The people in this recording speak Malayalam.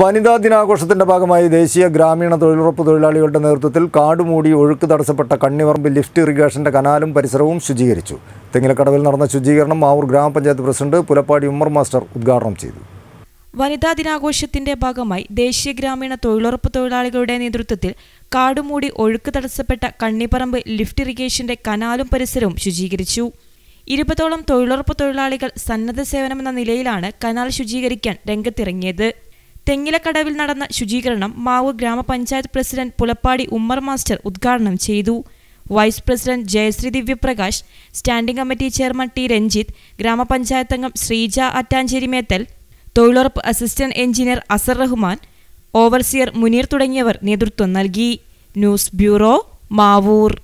വനിതാ ദിനാഘോഷത്തിന്റെ ഭാഗമായി ദേശീയ ഗ്രാമീണ തൊഴിലുറപ്പ് തൊഴിലാളികളുടെ നേതൃത്വത്തിൽ കാടുമൂടി ഒഴുക്ക് തടസ്സപ്പെട്ട കണ്ണിവറമ്പ് ലിഫ്റ്റ് ഇറിഗേഷന്റെ കനാലും പരിസരവും ശുചീകരിച്ചു തെങ്ങിലക്കടവിൽ നടന്ന ശുചീകരണം മാവൂർ ഗ്രാമപഞ്ചായത്ത് പ്രസിഡന്റ് പുലപ്പാടി ഉമ്മർ മാസ്റ്റർ ഉദ്ഘാടനം ചെയ്തു വനിതാ ദിനാഘോഷത്തിന്റെ ഭാഗമായി ദേശീയ ഗ്രാമീണ തൊഴിലുറപ്പ് തൊഴിലാളികളുടെ നേതൃത്വത്തിൽ കാടുമൂടി ഒഴുക്ക് തടസ്സപ്പെട്ട കണ്ണിപ്പറമ്പ് ലിഫ്റ്റ് ഇറിഗേഷന്റെ കനാലും പരിസരവും ശുചീകരിച്ചു ഇരുപതോളം തൊഴിലുറപ്പ് തൊഴിലാളികൾ സന്നദ്ധ സേവനമെന്ന നിലയിലാണ് കനാൽ ശുചീകരിക്കാൻ രംഗത്തിറങ്ങിയത് തെങ്ങിലക്കടവിൽ നടന്ന ശുചീകരണം മാവ് ഗ്രാമപഞ്ചായത്ത് പ്രസിഡന്റ് പുലപ്പാടി ഉമ്മർ മാസ്റ്റർ ഉദ്ഘാടനം ചെയ്തു vice president Jayasree Divyaprakash standing committee chairman T Ranjith ഗ്രാമപഞ്ചായത്ത് അംഗം ശ്രീജ അറ്റാഞ്ചേരി മേത്തൽ തൊഴിലുറപ്പ് assistant engineer Azar Rahman overseer Muneer തുടങ്ങിയവർ നേതൃത്വം നൽകി ന്യൂസ് ബ്യൂറോ മാവൂർ